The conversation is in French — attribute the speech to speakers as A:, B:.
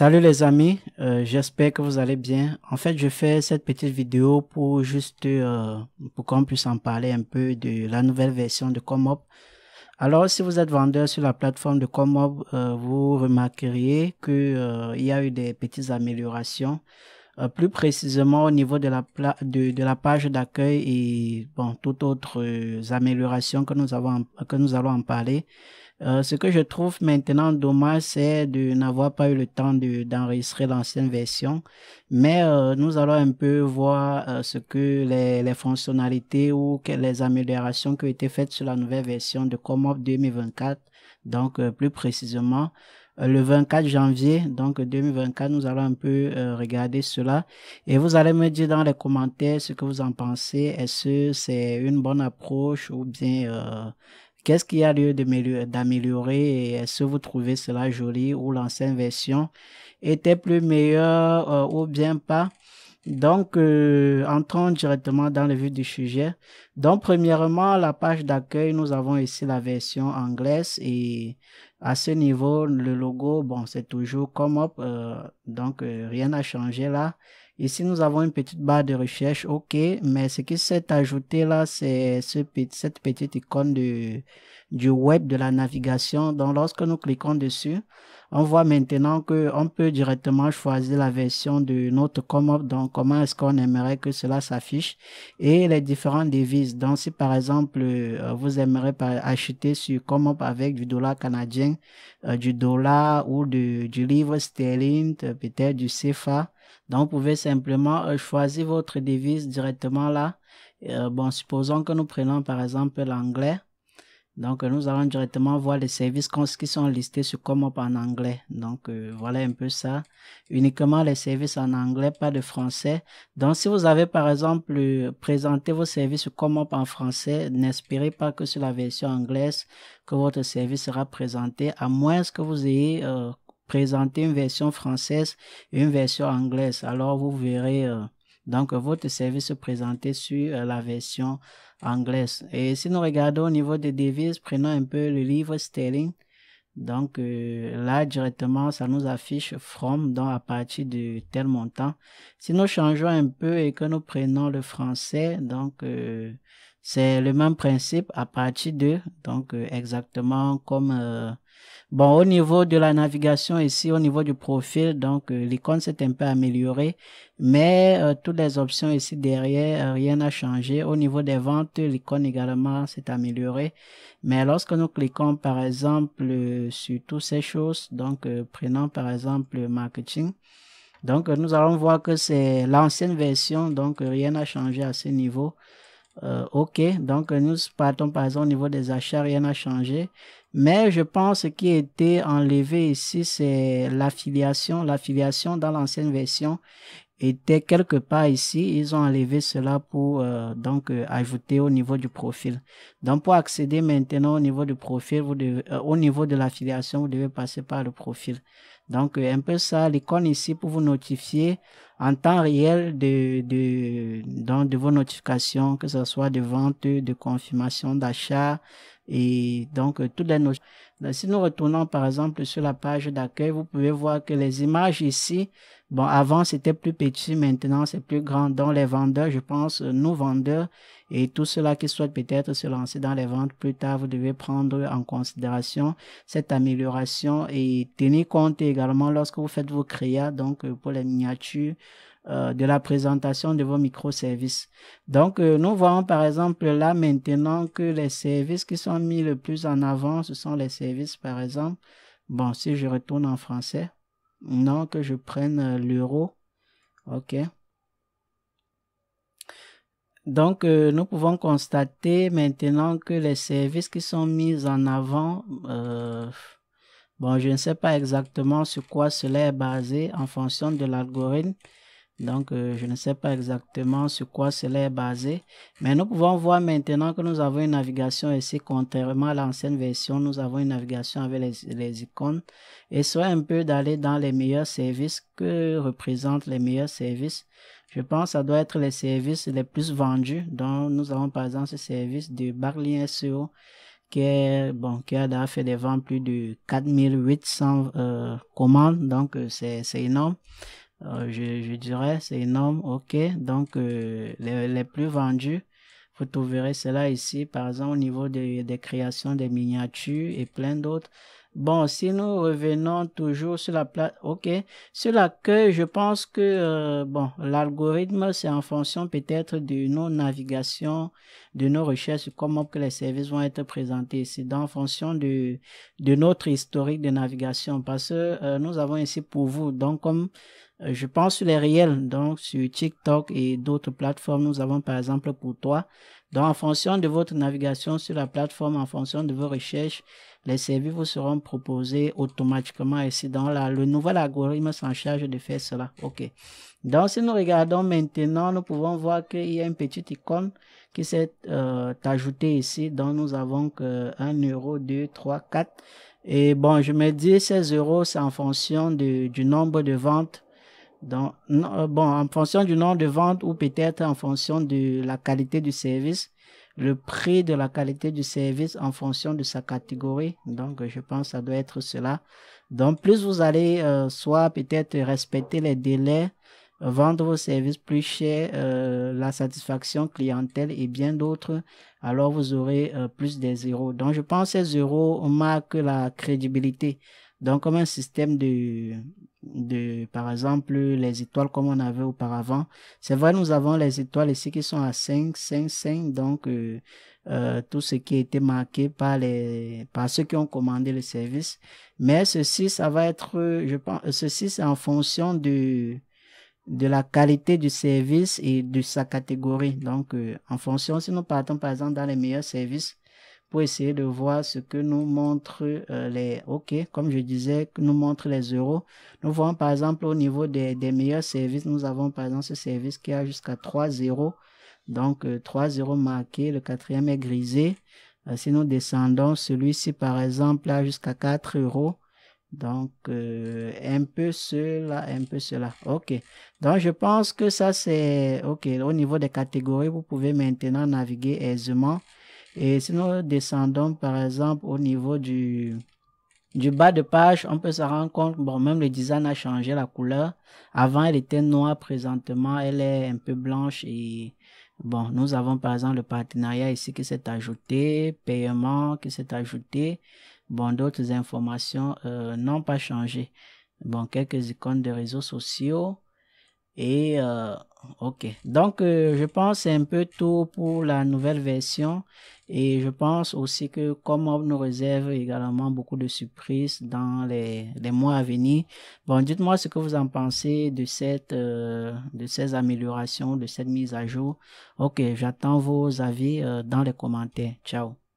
A: Salut les amis, euh, j'espère que vous allez bien. En fait, je fais cette petite vidéo pour juste euh, pour qu'on puisse en parler un peu de la nouvelle version de Comop. Alors, si vous êtes vendeur sur la plateforme de Comop, euh, vous remarqueriez que il y a eu des petites améliorations, plus précisément au niveau de la page d'accueil et bon toutes autres améliorations que nous avons que nous allons en parler. Euh, ce que je trouve maintenant dommage, c'est de n'avoir pas eu le temps d'enregistrer l'ancienne version. Mais euh, nous allons un peu voir euh, ce que les, les fonctionnalités ou les améliorations qui ont été faites sur la nouvelle version de Comop 2024. Donc, euh, plus précisément, le 24 janvier, donc 2024, nous allons un peu regarder cela. Et vous allez me dire dans les commentaires ce que vous en pensez. Est-ce que c'est une bonne approche ou bien Qu'est-ce qu'il y a lieu d'améliorer et est-ce que vous trouvez cela joli ou l'ancienne version était plus meilleure euh, ou bien pas donc, euh, entrons directement dans le vif du sujet. Donc, premièrement, la page d'accueil, nous avons ici la version anglaise et à ce niveau, le logo, bon, c'est toujours comme up, euh, donc euh, rien n'a changé là. Ici, nous avons une petite barre de recherche, ok, mais ce qui s'est ajouté là, c'est ce, cette petite icône de, du web de la navigation. Donc, lorsque nous cliquons dessus, on voit maintenant que on peut directement choisir la version de notre comop. Donc, comment est-ce qu'on aimerait que cela s'affiche et les différentes devises. Donc, si par exemple, euh, vous aimeriez acheter sur comop avec du dollar canadien, euh, du dollar ou du livre sterling, euh, peut-être du CFA, donc, vous pouvez simplement euh, choisir votre devise directement là. Euh, bon, supposons que nous prenons par exemple l'anglais. Donc, nous allons directement voir les services qui sont listés sur Comop en anglais. Donc, euh, voilà un peu ça. Uniquement les services en anglais, pas de français. Donc, si vous avez, par exemple, présenté vos services sur Comop en français, n'espérez pas que sur la version anglaise, que votre service sera présenté, à moins que vous ayez présenter une version française et une version anglaise. Alors vous verrez euh, donc votre service présenté sur euh, la version anglaise. Et si nous regardons au niveau des devises, prenons un peu le livre sterling. Donc euh, là directement ça nous affiche from donc à partir de tel montant. Si nous changeons un peu et que nous prenons le français, donc c'est le même principe à partir de, donc euh, exactement comme... Euh, bon, au niveau de la navigation ici, au niveau du profil, donc euh, l'icône s'est un peu améliorée, mais toutes les options ici derrière, rien n'a changé. Au niveau des ventes, l'icône également s'est améliorée, mais lorsque nous cliquons par exemple sur toutes ces choses, donc prenons par exemple le marketing, donc nous allons voir que c'est l'ancienne version, donc rien n'a changé à ce niveau. Euh, ok, donc euh, nous partons par exemple au niveau des achats, rien n'a changé. Mais je pense ce qui a été enlevé ici, c'est l'affiliation. L'affiliation dans l'ancienne version était quelque part ici. Ils ont enlevé cela pour euh, donc euh, ajouter au niveau du profil. Donc pour accéder maintenant au niveau du profil, vous devez, euh, au niveau de l'affiliation, vous devez passer par le profil. Donc un peu ça, l'icône ici pour vous notifier en temps réel de, de, de vos notifications, que ce soit de vente, de confirmation d'achat, et donc euh, toutes les notions. Ben, si nous retournons par exemple sur la page d'accueil, vous pouvez voir que les images ici, bon avant c'était plus petit, maintenant c'est plus grand. Donc les vendeurs, je pense, euh, nous vendeurs et tous ceux-là qui souhaitent peut-être se lancer dans les ventes plus tard, vous devez prendre en considération cette amélioration et tenir compte également lorsque vous faites vos créas, donc euh, pour les miniatures, euh, de la présentation de vos microservices. Donc, euh, nous voyons par exemple là maintenant que les services qui sont mis le plus en avant, ce sont les services par exemple. Bon, si je retourne en français, non, que je prenne euh, l'euro. OK. Donc, nous pouvons constater maintenant que les services qui sont mis en avant, bon, je ne sais pas exactement sur quoi cela est basé en fonction de l'algorithme donc, euh, je ne sais pas exactement sur quoi cela est basé, mais nous pouvons voir maintenant que nous avons une navigation ici, contrairement à l'ancienne version, nous avons une navigation avec les, icônes, et soit un peu d'aller dans les meilleurs services que représentent les meilleurs services. Je pense que ça doit être les services les plus vendus, Donc, nous avons par exemple ce service de Barlin e SEO, qui a fait des ventes plus de 4800 euh, commandes, donc euh, c'est énorme. Euh, je, je, dirais, c'est énorme, ok. Donc, euh, les, les, plus vendus, vous trouverez cela ici, par exemple, au niveau des, des créations des miniatures et plein d'autres. Bon, si nous revenons toujours sur la plate, ok. Sur l'accueil, je pense que, euh, bon, l'algorithme, c'est en fonction peut-être de nos navigations, de nos recherches, comment que les services vont être présentés. C'est dans fonction de, de notre historique de navigation, parce que nous avons ici pour vous, donc comme euh, je pense sur les réels, donc sur TikTok et d'autres plateformes. Nous avons par exemple pour toi. Donc en fonction de votre navigation sur la plateforme, en fonction de vos recherches, les services vous seront proposés automatiquement ici. Donc le nouvel algorithme s'en charge de faire cela. OK. Donc si nous regardons maintenant, nous pouvons voir qu'il y a une petite icône qui s'est euh, ajoutée ici. Donc nous avons que 1 euro, 2, 3, 4. Et bon, je me dis 16 euros, c'est en fonction de, du nombre de ventes donc, euh, bon, en fonction du nombre de ventes ou peut-être en fonction de la qualité du service, le prix de la qualité du service en fonction de sa catégorie. Donc, je pense que ça doit être cela. Donc, plus vous allez euh, soit peut-être respecter les délais, euh, vendre vos services plus cher, la satisfaction clientèle et bien d'autres, alors vous aurez plus des zéros. Donc, je pense que ces zéros marquent la crédibilité. Donc, comme un système de, de, par exemple, les étoiles comme on avait auparavant. C'est vrai, nous avons les étoiles ici qui sont à 5, 5, 5. Donc, euh, euh, tout ce qui a été marqué par, les, par ceux qui ont commandé le service. Mais ceci, ça va être, je pense, ceci, c'est en fonction de, de la qualité du service et de sa catégorie. Donc, euh, en fonction, si nous partons par exemple dans les meilleurs services, pour essayer de voir ce que nous montrent euh, les OK, comme je disais, nous montrent les euros. Nous voyons par exemple au niveau des, des meilleurs services, nous avons par exemple ce service qui a jusqu'à 3 euros. Donc 3 euh, euros marqués, le quatrième est grisé. Euh, si nous descendons, celui-ci par exemple là jusqu'à 4 euros. Donc, un peu cela, un peu cela. OK. Donc, je pense que ça, c'est... OK. Au niveau des catégories, vous pouvez maintenant naviguer aisément. Et si nous descendons par exemple au niveau du, bas de page, on peut se rendre compte, bon, même le design a changé la couleur. Avant, elle était noire, présentement, elle est un peu blanche et bon, nous avons par exemple le partenariat ici qui s'est ajouté, paiement qui s'est ajouté, bon, d'autres informations euh, n'ont pas changé. Bon, quelques icônes de réseaux sociaux. Et euh, ok, donc euh, je pense c'est un peu tout pour la nouvelle version et je pense aussi que comme on nous réserve également beaucoup de surprises dans les, les mois à venir, bon dites-moi ce que vous en pensez de cette euh, de ces améliorations, de cette mise à jour. Ok, j'attends vos avis dans les commentaires. Ciao.